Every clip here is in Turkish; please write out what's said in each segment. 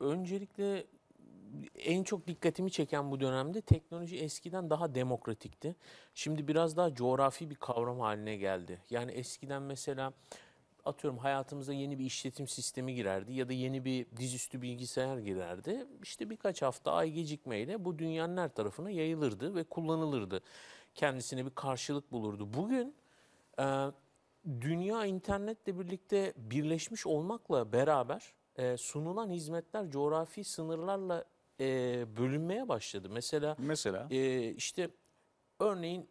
Öncelikle en çok dikkatimi çeken bu dönemde teknoloji eskiden daha demokratikti. Şimdi biraz daha coğrafi bir kavram haline geldi. Yani eskiden mesela atıyorum hayatımıza yeni bir işletim sistemi girerdi ya da yeni bir dizüstü bilgisayar girerdi. İşte birkaç hafta ay gecikmeyle bu dünyanın her tarafına yayılırdı ve kullanılırdı. Kendisine bir karşılık bulurdu. Bugün dünya internetle birlikte birleşmiş olmakla beraber e, sunulan hizmetler coğrafi sınırlarla e, bölünmeye başladı. Mesela, Mesela? E, işte örneğin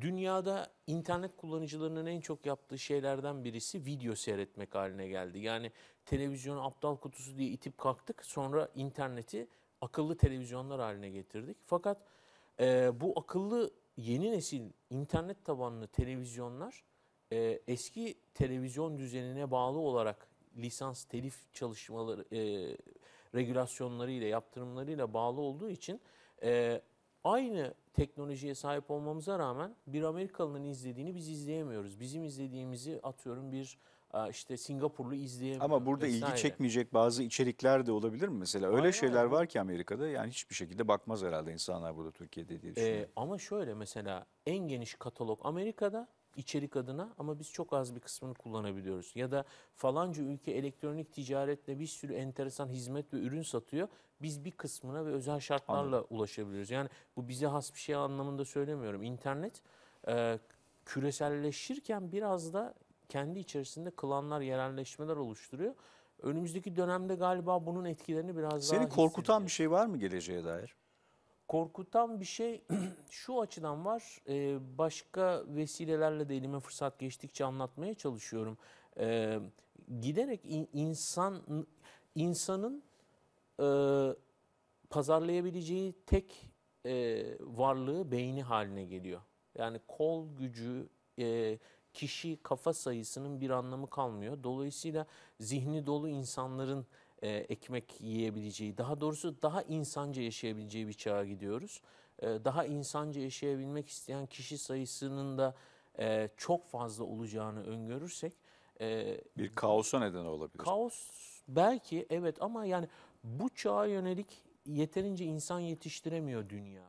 dünyada internet kullanıcılarının en çok yaptığı şeylerden birisi video seyretmek haline geldi. Yani televizyonu aptal kutusu diye itip kalktık sonra interneti akıllı televizyonlar haline getirdik. Fakat e, bu akıllı yeni nesil internet tabanlı televizyonlar e, eski televizyon düzenine bağlı olarak lisans telif çalışmaları e, regülasyonlarıyla, yaptırımlarıyla bağlı olduğu için e, aynı teknolojiye sahip olmamıza rağmen bir Amerikalının izlediğini biz izleyemiyoruz. Bizim izlediğimizi atıyorum bir işte Singapurlu izleyemiyor. Ama burada vesaire. ilgi çekmeyecek bazı içerikler de olabilir mi mesela? Öyle Aynen. şeyler var ki Amerika'da yani hiçbir şekilde bakmaz herhalde insanlar burada Türkiye'de diye e, düşünüyorum. Ee, ama şöyle mesela en geniş katalog Amerika'da içerik adına ama biz çok az bir kısmını kullanabiliyoruz. Ya da falanca ülke elektronik ticaretle bir sürü enteresan hizmet ve ürün satıyor. Biz bir kısmına ve özel şartlarla Anladım. ulaşabiliyoruz. Yani bu bize has bir şey anlamında söylemiyorum. İnternet e, küreselleşirken biraz da kendi içerisinde klanlar, yerelleşmeler oluşturuyor. Önümüzdeki dönemde galiba bunun etkilerini biraz Seni daha... Seni korkutan bir şey var mı geleceğe dair? korkutan bir şey şu açıdan var. E, başka vesilelerle de elime fırsat geçtikçe anlatmaya çalışıyorum. E, giderek in, insan insanın e, pazarlayabileceği tek e, varlığı beyni haline geliyor. Yani kol gücü, e, kişi, kafa sayısının bir anlamı kalmıyor. Dolayısıyla zihni dolu insanların e, ekmek yiyebileceği, daha doğrusu daha insanca yaşayabileceği bir çağa gidiyoruz. E, daha insanca yaşayabilmek isteyen kişi sayısının da e, çok fazla olacağını öngörürsek... E, bir kaosa neden olabilir. Kaos belki evet ama yani bu çağa yönelik yeterince insan yetiştiremiyor dünya.